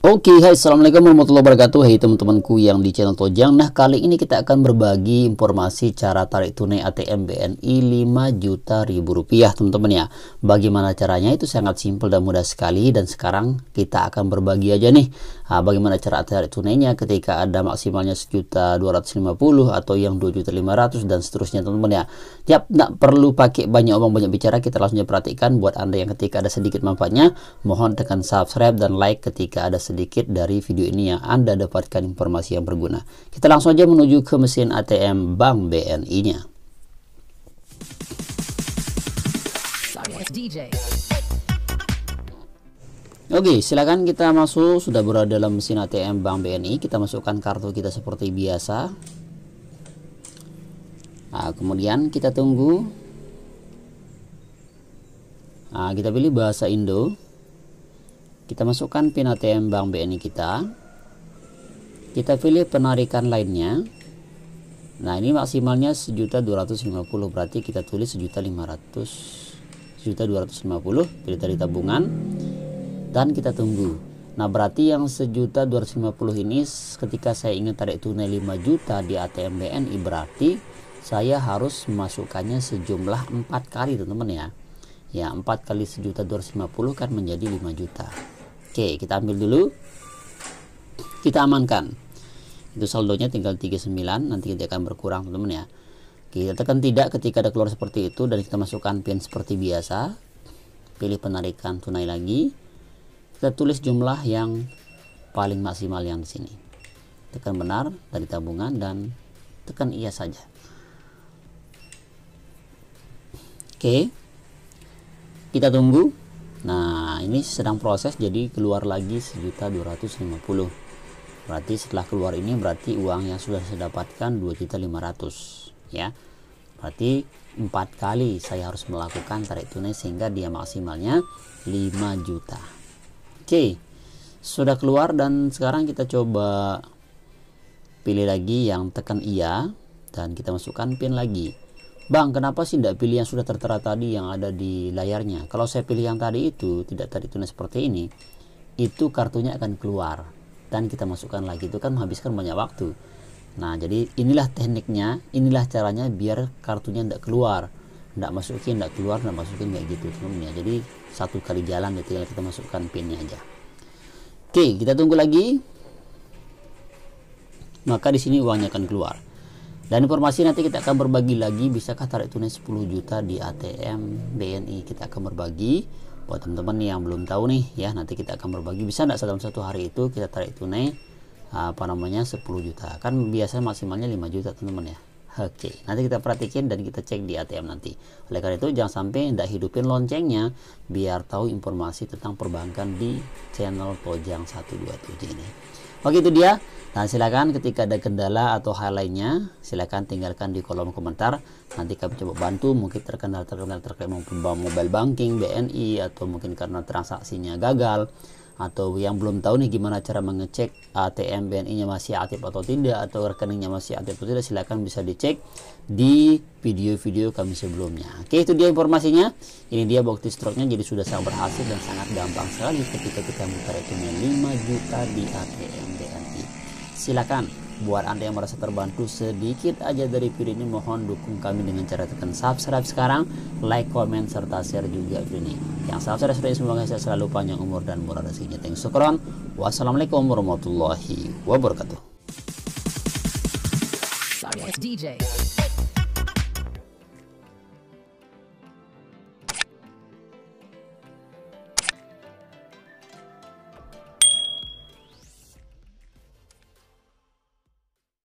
Oke, okay, hai assalamualaikum warahmatullahi wabarakatuh. Hai teman-temanku yang di channel Tojang. Nah, kali ini kita akan berbagi informasi cara tarik tunai ATM BNI 5 juta ribu rupiah, teman-teman ya. Bagaimana caranya itu sangat simpel dan mudah sekali dan sekarang kita akan berbagi aja nih. Nah, bagaimana cara tarik tunainya ketika ada maksimalnya sejuta 250 atau yang 2 juta 500 dan seterusnya, teman-teman ya. Tiap nggak perlu pakai banyak omong banyak bicara, kita langsung perhatikan buat Anda yang ketika ada sedikit manfaatnya, mohon tekan subscribe dan like ketika ada sedikit dari video ini yang Anda dapatkan informasi yang berguna. Kita langsung aja menuju ke mesin ATM Bank BNI-nya. Oke, okay, silakan kita masuk. Sudah berada dalam mesin ATM Bank BNI. Kita masukkan kartu kita seperti biasa. Nah, kemudian kita tunggu. Nah, kita pilih bahasa Indo. Kita masukkan PIN ATM Bank BNI kita. Kita pilih penarikan lainnya. Nah, ini maksimalnya 1.250 berarti kita tulis 1.500 1.250 pilih dari tabungan dan kita tunggu. Nah, berarti yang 1.250 ini ketika saya ingin tarik tunai 5 juta di ATM BNI berarti saya harus masukkannya sejumlah 4 kali, teman-teman ya. Ya, 4 kali sejuta 1.250 kan menjadi 5 juta. Oke, kita ambil dulu. Kita amankan. Itu saldonya tinggal 39, nanti dia akan berkurang, teman-teman ya. Kita tekan tidak ketika ada keluar seperti itu dan kita masukkan pin seperti biasa. Pilih penarikan tunai lagi. Kita tulis jumlah yang paling maksimal yang di sini. Tekan benar dari tabungan dan tekan iya saja. Oke. Kita tunggu nah ini sedang proses jadi keluar lagi sejuta puluh berarti setelah keluar ini berarti uang yang sudah saya dapatkan 2.500 ya berarti empat kali saya harus melakukan tarik tunai sehingga dia maksimalnya 5 juta oke sudah keluar dan sekarang kita coba pilih lagi yang tekan iya dan kita masukkan pin lagi Bang, kenapa sih tidak pilih yang sudah tertera tadi yang ada di layarnya? Kalau saya pilih yang tadi itu, tidak tadi tunai seperti ini, itu kartunya akan keluar dan kita masukkan lagi. Itu kan menghabiskan banyak waktu. Nah, jadi inilah tekniknya, inilah caranya biar kartunya tidak keluar. Tidak masukin, tidak keluar, tidak masukin, kayak gitu. Teman Jadi satu kali jalan, ya tinggal kita masukkan pinnya aja. Oke, kita tunggu lagi. Maka di sini uangnya akan keluar. Dan informasi nanti kita akan berbagi lagi bisakah tarik tunai 10 juta di ATM BNI kita akan berbagi buat teman-teman yang belum tahu nih ya nanti kita akan berbagi bisa enggak dalam satu hari itu kita tarik tunai apa namanya 10 juta kan biasanya maksimalnya 5 juta teman-teman ya Oke, okay. nanti kita perhatikan dan kita cek di ATM nanti. Oleh karena itu, jangan sampai tidak hidupin loncengnya, biar tahu informasi tentang perbankan di channel Pojang 127 ini. Oke itu dia. Nah, silakan ketika ada kendala atau hal lainnya, silakan tinggalkan di kolom komentar. Nanti kami coba bantu mungkin terkendala terkendala terkait mungkin mobile banking, BNI atau mungkin karena transaksinya gagal atau yang belum tahu nih gimana cara mengecek ATM BNI-nya masih aktif atau tidak atau rekeningnya masih aktif atau tidak silahkan bisa dicek di video-video kami sebelumnya oke itu dia informasinya ini dia bukti stroke-nya jadi sudah sangat berhasil dan sangat gampang sekali ketika kita mutar rekening 5 juta di ATM Silakan, buat Anda yang merasa terbantu sedikit aja dari video ini, mohon dukung kami dengan cara tekan subscribe sekarang, like, comment serta share juga video ini. Yang subscribe sudah semoga saya selalu panjang umur dan murah rezekinya. thank you sekron. Wassalamualaikum warahmatullahi wabarakatuh. DJ.